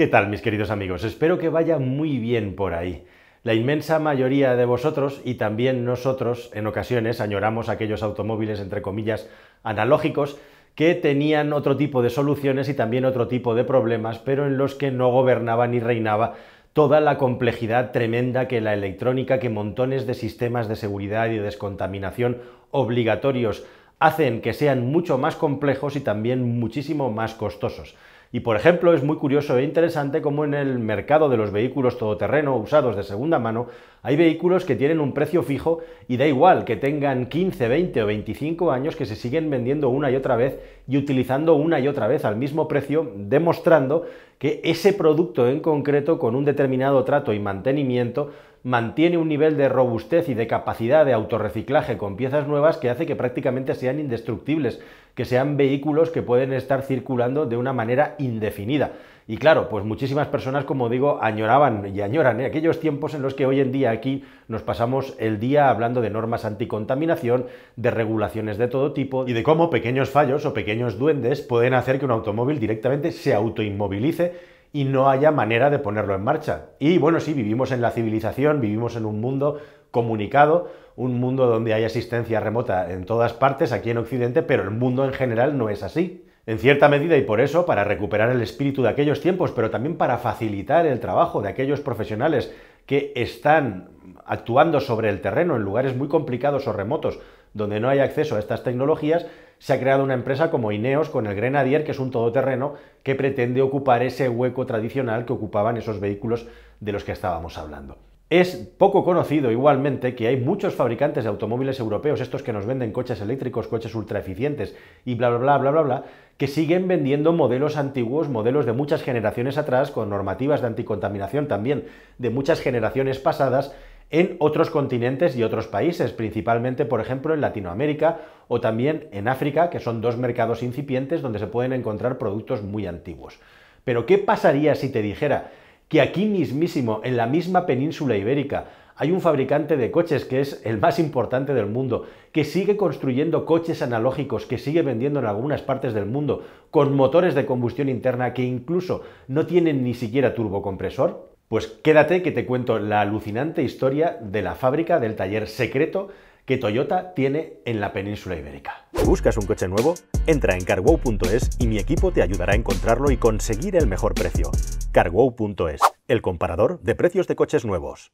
¿Qué tal, mis queridos amigos? Espero que vaya muy bien por ahí. La inmensa mayoría de vosotros y también nosotros en ocasiones añoramos aquellos automóviles, entre comillas, analógicos que tenían otro tipo de soluciones y también otro tipo de problemas, pero en los que no gobernaba ni reinaba toda la complejidad tremenda que la electrónica, que montones de sistemas de seguridad y descontaminación obligatorios hacen que sean mucho más complejos y también muchísimo más costosos. Y por ejemplo, es muy curioso e interesante cómo en el mercado de los vehículos todoterreno usados de segunda mano hay vehículos que tienen un precio fijo y da igual que tengan 15, 20 o 25 años que se siguen vendiendo una y otra vez y utilizando una y otra vez al mismo precio, demostrando que ese producto en concreto con un determinado trato y mantenimiento mantiene un nivel de robustez y de capacidad de autorreciclaje con piezas nuevas que hace que prácticamente sean indestructibles que sean vehículos que pueden estar circulando de una manera indefinida. Y claro, pues muchísimas personas, como digo, añoraban y añoran ¿eh? aquellos tiempos en los que hoy en día aquí nos pasamos el día hablando de normas anticontaminación, de regulaciones de todo tipo y de cómo pequeños fallos o pequeños duendes pueden hacer que un automóvil directamente se autoinmovilice y no haya manera de ponerlo en marcha. Y bueno, sí, vivimos en la civilización, vivimos en un mundo comunicado, un mundo donde hay asistencia remota en todas partes, aquí en Occidente, pero el mundo en general no es así. En cierta medida y por eso, para recuperar el espíritu de aquellos tiempos, pero también para facilitar el trabajo de aquellos profesionales que están actuando sobre el terreno en lugares muy complicados o remotos donde no hay acceso a estas tecnologías, se ha creado una empresa como Ineos con el Grenadier, que es un todoterreno que pretende ocupar ese hueco tradicional que ocupaban esos vehículos de los que estábamos hablando. Es poco conocido igualmente que hay muchos fabricantes de automóviles europeos, estos que nos venden coches eléctricos, coches ultra eficientes y bla, bla, bla, bla, bla, bla, que siguen vendiendo modelos antiguos, modelos de muchas generaciones atrás, con normativas de anticontaminación también de muchas generaciones pasadas, en otros continentes y otros países, principalmente, por ejemplo, en Latinoamérica o también en África, que son dos mercados incipientes donde se pueden encontrar productos muy antiguos. Pero, ¿qué pasaría si te dijera que aquí mismísimo, en la misma península ibérica, hay un fabricante de coches que es el más importante del mundo, que sigue construyendo coches analógicos, que sigue vendiendo en algunas partes del mundo, con motores de combustión interna que incluso no tienen ni siquiera turbocompresor? Pues quédate que te cuento la alucinante historia de la fábrica del taller secreto que Toyota tiene en la península ibérica. ¿Buscas un coche nuevo? Entra en carwow.es y mi equipo te ayudará a encontrarlo y conseguir el mejor precio. carwow.es, el comparador de precios de coches nuevos.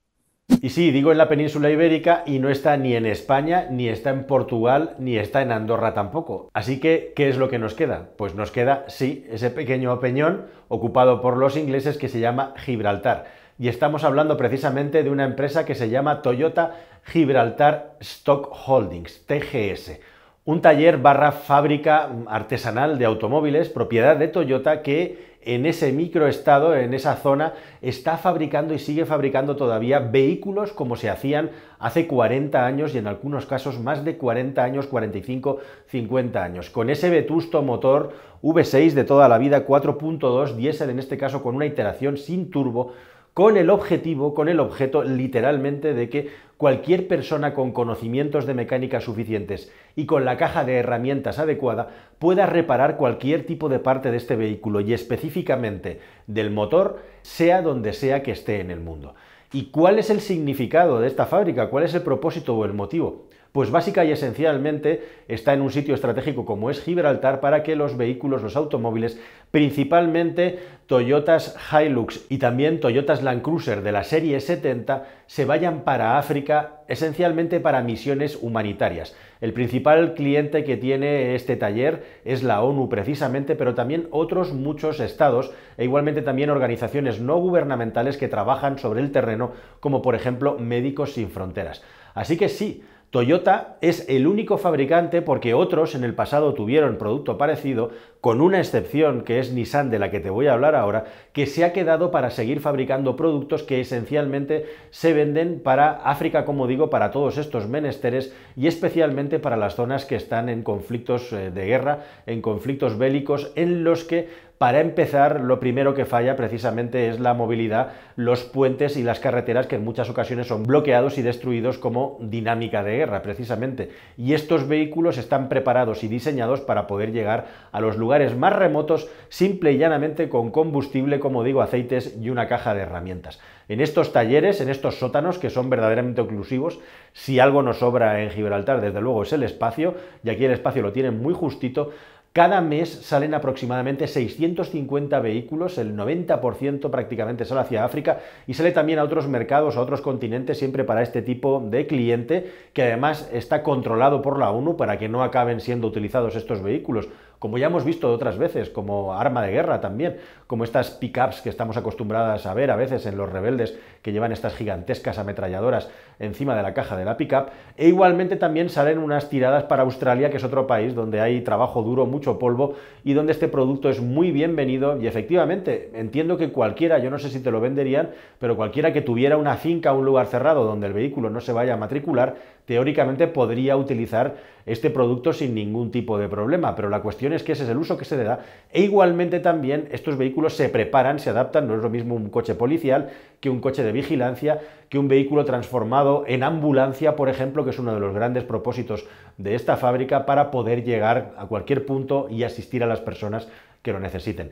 Y sí, digo en la península ibérica y no está ni en España, ni está en Portugal, ni está en Andorra tampoco. Así que, ¿qué es lo que nos queda? Pues nos queda, sí, ese pequeño peñón ocupado por los ingleses que se llama Gibraltar y estamos hablando precisamente de una empresa que se llama Toyota Gibraltar Stock Holdings, TGS. Un taller barra fábrica artesanal de automóviles, propiedad de Toyota, que en ese microestado, en esa zona, está fabricando y sigue fabricando todavía vehículos como se hacían hace 40 años y en algunos casos más de 40 años, 45, 50 años. Con ese vetusto motor V6 de toda la vida, 4.2 diésel, en este caso con una iteración sin turbo, con el objetivo, con el objeto literalmente de que cualquier persona con conocimientos de mecánica suficientes y con la caja de herramientas adecuada pueda reparar cualquier tipo de parte de este vehículo y específicamente del motor, sea donde sea que esté en el mundo. ¿Y cuál es el significado de esta fábrica? ¿Cuál es el propósito o el motivo? Pues básica y esencialmente está en un sitio estratégico como es Gibraltar para que los vehículos, los automóviles, principalmente Toyotas Hilux y también Toyotas Land Cruiser de la serie 70, se vayan para África esencialmente para misiones humanitarias. El principal cliente que tiene este taller es la ONU precisamente, pero también otros muchos estados e igualmente también organizaciones no gubernamentales que trabajan sobre el terreno, como por ejemplo Médicos Sin Fronteras. Así que sí, Toyota es el único fabricante, porque otros en el pasado tuvieron producto parecido, con una excepción que es Nissan de la que te voy a hablar ahora, que se ha quedado para seguir fabricando productos que esencialmente se venden para África, como digo, para todos estos menesteres y especialmente para las zonas que están en conflictos eh, de guerra, en conflictos bélicos, en los que para empezar, lo primero que falla precisamente es la movilidad, los puentes y las carreteras que en muchas ocasiones son bloqueados y destruidos como dinámica de guerra, precisamente. Y estos vehículos están preparados y diseñados para poder llegar a los lugares más remotos simple y llanamente con combustible, como digo, aceites y una caja de herramientas. En estos talleres, en estos sótanos que son verdaderamente oclusivos, si algo nos sobra en Gibraltar, desde luego es el espacio, y aquí el espacio lo tienen muy justito, cada mes salen aproximadamente 650 vehículos, el 90% prácticamente sale hacia África y sale también a otros mercados, a otros continentes, siempre para este tipo de cliente, que además está controlado por la ONU para que no acaben siendo utilizados estos vehículos como ya hemos visto otras veces, como arma de guerra también, como estas pickups que estamos acostumbradas a ver a veces en los rebeldes que llevan estas gigantescas ametralladoras encima de la caja de la pickup, e igualmente también salen unas tiradas para Australia, que es otro país donde hay trabajo duro, mucho polvo y donde este producto es muy bienvenido y efectivamente entiendo que cualquiera, yo no sé si te lo venderían, pero cualquiera que tuviera una finca, un lugar cerrado donde el vehículo no se vaya a matricular, teóricamente podría utilizar este producto sin ningún tipo de problema, pero la cuestión es que ese es el uso que se le da e igualmente también estos vehículos se preparan, se adaptan, no es lo mismo un coche policial que un coche de vigilancia, que un vehículo transformado en ambulancia, por ejemplo, que es uno de los grandes propósitos de esta fábrica para poder llegar a cualquier punto y asistir a las personas que lo necesiten.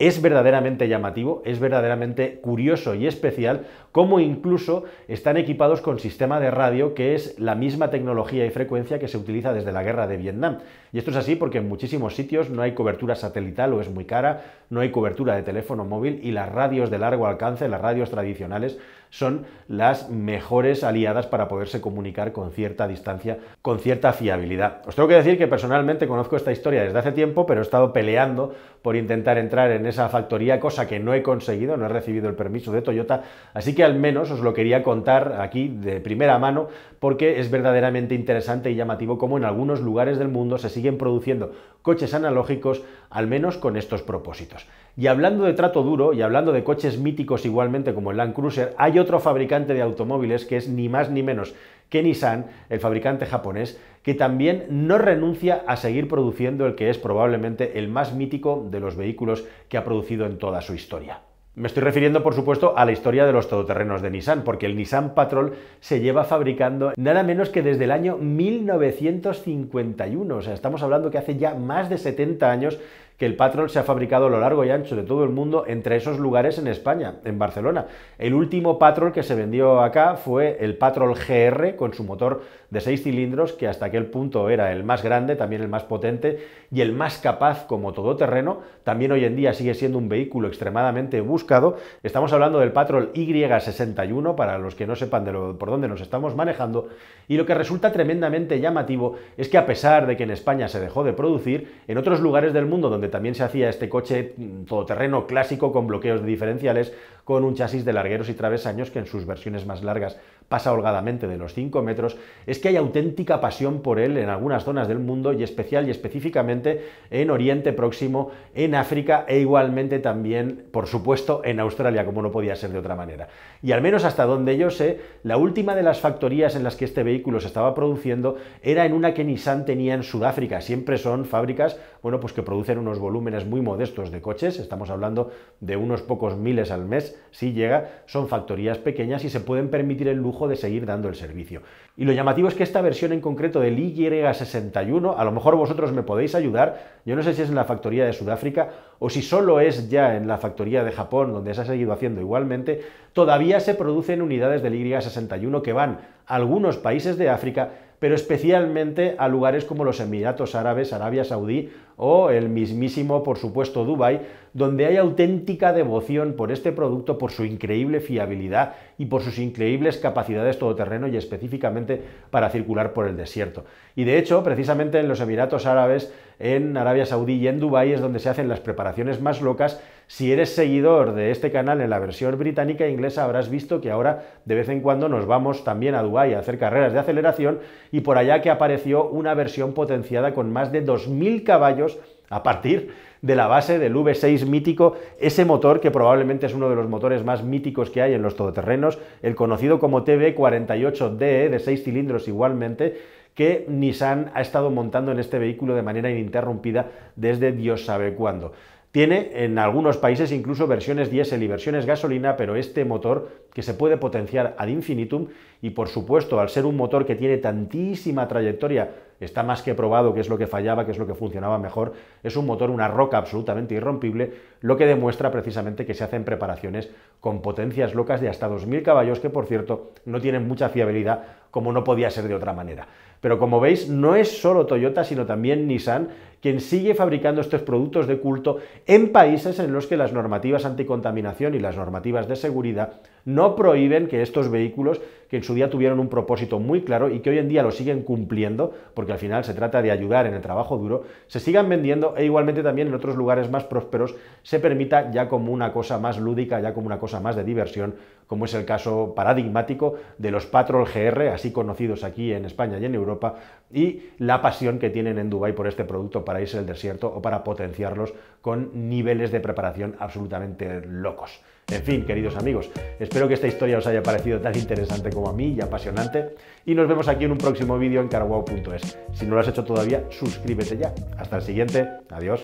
Es verdaderamente llamativo, es verdaderamente curioso y especial cómo incluso están equipados con sistema de radio que es la misma tecnología y frecuencia que se utiliza desde la guerra de Vietnam. Y esto es así porque en muchísimos sitios no hay cobertura satelital o es muy cara, no hay cobertura de teléfono móvil y las radios de largo alcance, las radios tradicionales, son las mejores aliadas para poderse comunicar con cierta distancia, con cierta fiabilidad. Os tengo que decir que personalmente conozco esta historia desde hace tiempo, pero he estado peleando por intentar entrar en esa factoría, cosa que no he conseguido, no he recibido el permiso de Toyota, así que al menos os lo quería contar aquí de primera mano, porque es verdaderamente interesante y llamativo cómo en algunos lugares del mundo se siguen produciendo coches analógicos, al menos con estos propósitos. Y hablando de trato duro y hablando de coches míticos igualmente como el Land Cruiser, hay otro fabricante de automóviles que es ni más ni menos que Nissan, el fabricante japonés, que también no renuncia a seguir produciendo el que es probablemente el más mítico de los vehículos que ha producido en toda su historia. Me estoy refiriendo, por supuesto, a la historia de los todoterrenos de Nissan, porque el Nissan Patrol se lleva fabricando nada menos que desde el año 1951. O sea, estamos hablando que hace ya más de 70 años que el Patrol se ha fabricado a lo largo y ancho de todo el mundo, entre esos lugares en España, en Barcelona. El último Patrol que se vendió acá fue el Patrol GR con su motor de seis cilindros, que hasta aquel punto era el más grande, también el más potente y el más capaz como todoterreno. También hoy en día sigue siendo un vehículo extremadamente buscado. Estamos hablando del Patrol Y61, para los que no sepan de lo, por dónde nos estamos manejando. Y lo que resulta tremendamente llamativo es que a pesar de que en España se dejó de producir, en otros lugares del mundo donde también se hacía este coche todoterreno clásico con bloqueos de diferenciales, con un chasis de largueros y travesaños que en sus versiones más largas pasa holgadamente de los 5 metros, es que hay auténtica pasión por él en algunas zonas del mundo y especial y específicamente en Oriente Próximo, en África e igualmente también, por supuesto, en Australia, como no podía ser de otra manera. Y al menos hasta donde yo sé, la última de las factorías en las que este vehículo se estaba produciendo era en una que Nissan tenía en Sudáfrica. Siempre son fábricas, bueno, pues que producen unos volúmenes muy modestos de coches, estamos hablando de unos pocos miles al mes, si llega, son factorías pequeñas y se pueden permitir el lujo de seguir dando el servicio. Y lo llamativo es que esta versión en concreto del Y61, a lo mejor vosotros me podéis ayudar, yo no sé si es en la factoría de Sudáfrica o si solo es ya en la factoría de Japón, donde se ha seguido haciendo igualmente, todavía se producen unidades del Y61 que van a algunos países de África pero especialmente a lugares como los Emiratos Árabes, Arabia Saudí o el mismísimo, por supuesto, Dubái, donde hay auténtica devoción por este producto, por su increíble fiabilidad y por sus increíbles capacidades todoterreno y específicamente para circular por el desierto. Y de hecho, precisamente en los Emiratos Árabes, en Arabia Saudí y en Dubái es donde se hacen las preparaciones más locas si eres seguidor de este canal en la versión británica e inglesa, habrás visto que ahora de vez en cuando nos vamos también a Dubái a hacer carreras de aceleración y por allá que apareció una versión potenciada con más de 2.000 caballos a partir de la base del V6 mítico, ese motor que probablemente es uno de los motores más míticos que hay en los todoterrenos, el conocido como TB48DE de 6 cilindros igualmente, que Nissan ha estado montando en este vehículo de manera ininterrumpida desde Dios sabe cuándo. Tiene en algunos países incluso versiones diésel y versiones gasolina, pero este motor que se puede potenciar ad infinitum y por supuesto al ser un motor que tiene tantísima trayectoria, está más que probado qué es lo que fallaba, qué es lo que funcionaba mejor, es un motor, una roca absolutamente irrompible, lo que demuestra precisamente que se hacen preparaciones con potencias locas de hasta 2.000 caballos que por cierto no tienen mucha fiabilidad como no podía ser de otra manera. Pero como veis, no es solo Toyota, sino también Nissan quien sigue fabricando estos productos de culto en países en los que las normativas anticontaminación y las normativas de seguridad no prohíben que estos vehículos que en su día tuvieron un propósito muy claro y que hoy en día lo siguen cumpliendo, porque al final se trata de ayudar en el trabajo duro, se sigan vendiendo e igualmente también en otros lugares más prósperos se permita ya como una cosa más lúdica, ya como una cosa más de diversión, como es el caso paradigmático de los Patrol GR, así conocidos aquí en España y en Europa, y la pasión que tienen en Dubái por este producto para irse al desierto o para potenciarlos con niveles de preparación absolutamente locos. En fin, queridos amigos, espero que esta historia os haya parecido tan interesante como a mí y apasionante y nos vemos aquí en un próximo vídeo en caraguao.es. Si no lo has hecho todavía, suscríbete ya. Hasta el siguiente, adiós.